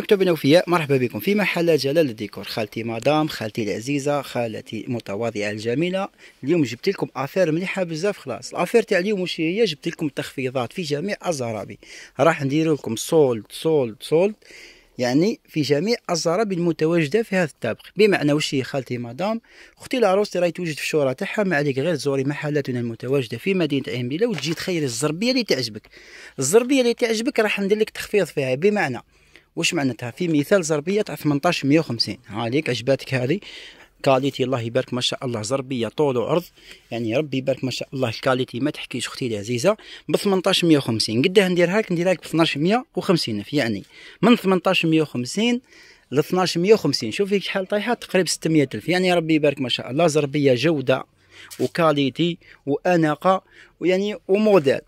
مكتوب وفياء مرحبا بكم في محل جلال الديكور خالتي مدام خالتي العزيزة خالتي المتواضعة الجميلة اليوم جبت لكم افير مليحة بزاف خلاص الافير تاع اليوم واش هي جبت لكم تخفيضات في جميع الزرابي راح ندير لكم سولد سولد سولد يعني في جميع الزرابي المتواجده في هذا الطابق بمعنى واش هي خالتي مدام اختي العروس راهي توجد في الشورى تاعها ما عليك غير تزوري محلاتنا المتواجده في مدينه عين بلا وتجي تخيري الزربيه اللي تعجبك الزربيه اللي تعجبك راح ندير لك تخفيض فيها بمعنى واش معناتها في مثال زربيه تاع 18 150 عليك عجباتك هذه كاليتي الله يبارك ما شاء الله زربيه طول وعرض يعني ربي يبارك ما شاء الله الكاليتي ما تحكيش اختي العزيزه ب 18 150 قداه نديرها لك نديرها لك ب 12 150 يعني من 18 150 ل 12 150 شوفي شحال طايحه تقريبا 600 الف يعني ربي يبارك ما شاء الله زربيه جوده وكاليتي واناقه ويعني وموديل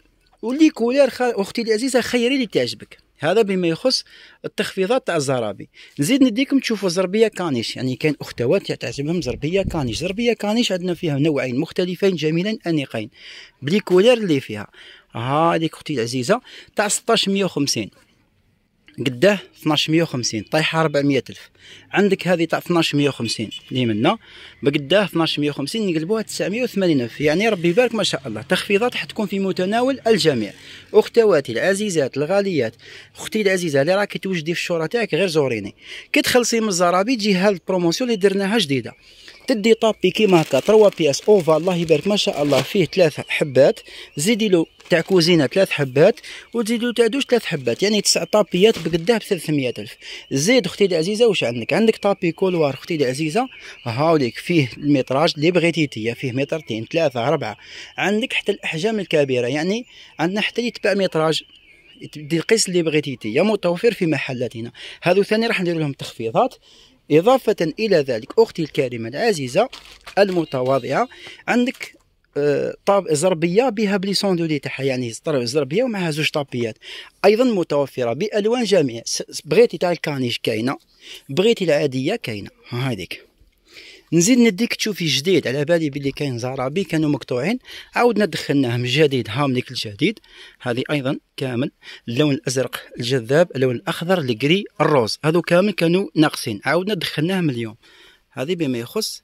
واللي كولير اختي العزيزه خيري اللي تعجبك هذا بما يخص التخفيضات تاع الزرابي نزيد نديكم تشوفوا زربيه كانيش يعني كاين اختوات تعتبرهم زربيه كانيش زربيه كانيش عندنا فيها نوعين مختلفين جميلين انيقين بلي كولير اللي فيها هذيك اختي العزيزه تاع 1650 قداه 1250 طايحه 400 الف عندك هذه تاع 1250 اللي منا بقداه 1250 نقلبوها 980 الف يعني ربي يبارك ما شاء الله تخفيضات حتكون في متناول الجميع اختواتي العزيزات الغاليات اختي العزيزه اللي راكي توجدي في الشوره تاعك غير زوريني كي تخلصي من الزرابي تجي هاد البروموسيون اللي درناها جديده تدي طابي كيما هكا 3 بياس اوفا الله يبارك ما شاء الله فيه ثلاثه حبات زيدي له تاع كوزينه ثلاث حبات وتزيدوا تاع دوش ثلاث حبات يعني تسع طابيات بقداه ب الف زيد اختي العزيزه واش عندك عندك طابي كولوار اختي العزيزه هاوليك فيه الميتراج اللي بغيتي انت فيه مترتين ثلاثه اربعه عندك حتى الاحجام الكبيره يعني عندنا حتى اللي يتباع ميتراج دي القيس اللي بغيتي انت متوفر في محلاتنا هذو ثاني راح ندير لهم تخفيضات إضافة إلى ذلك أختي الكريمة العزيزة المتواضعة عندك طاب زربيه بها بليسون دو تاعها يعني طرب زربيه ومعها زوج طابيات ايضا متوفره بالوان جميع بغيتي تاع الكانيش كاينه بغيتي العاديه كاينه هذيك نزيد نديك تشوفي جديد على بالي بلي كاين زرابي كانوا مقطوعين عاودنا دخلناهم جديد هامليك الجديد هذه ايضا كامل اللون الازرق الجذاب اللون الاخضر الجري الروز هذو كامل كانوا ناقصين عاودنا دخلناهم اليوم هذه بما يخص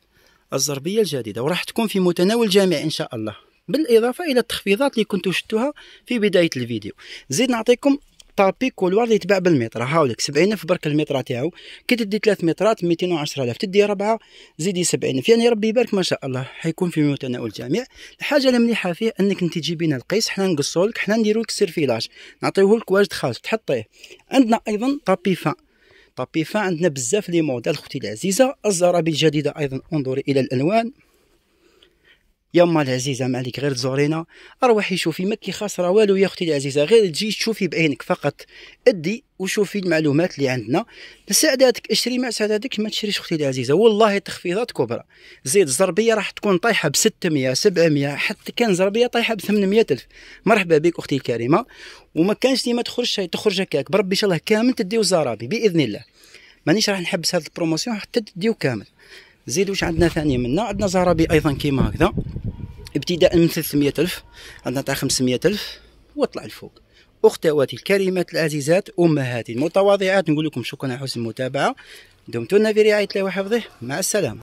الزربيه الجديده وراح تكون في متناول الجميع ان شاء الله بالاضافه الى التخفيضات اللي كنتو شفتوها في بدايه الفيديو زيد نعطيكم طابي كولوار اللي يتباع بالمتر هاولك 70 في برك المتر تاعو كي تدي 3 مترات 210000 تدي 4 زيدي 70 يعني ربي يبارك ما شاء الله حيكون في متناول الجميع الحاجه المليحه فيه انك انت تجيب لنا القيس حنا نقصولك حنا نديرولك سيرفيلاج نعطيوه لك واجد خالص تحطيه عندنا ايضا طابي فان طابيفا عندنا بزاف لي موديل اختي العزيزه الزرابي الجديده ايضا انظري الى الالوان يا العزيزة ما عليك غير تزورينا أروحي شوفي ما كي خاسرة والو يا أختي العزيزة غير تجي تشوفي بعينك فقط أدي وشوفي المعلومات اللي عندنا سعداتك اشري مع سعادتك ما تشريش أختي العزيزة والله تخفيضات كبرى زيد الزربية راح تكون طايحة ب 600 700 حتى كان زربية طايحة ب 800 ألف مرحبا بك أختي الكريمة وما كانش ديما تخرج تخرج هكاك بربي إن شاء الله كامل تديو الزرابي بإذن الله مانيش راح نحبس هاد البروموسيون حتى تديو كامل زيد واش عندنا ثانيه منا عندنا زرابي ايضا كيما هكذا ابتداء من 300 ألف غنعطيها 500 ألف وطلع الفوق أختواتي الكريمات العزيزات أمهاتي المتواضعات نقول لكم شكرا على حسن المتابعة دمتم في رعاية الله وحفظه مع السلامة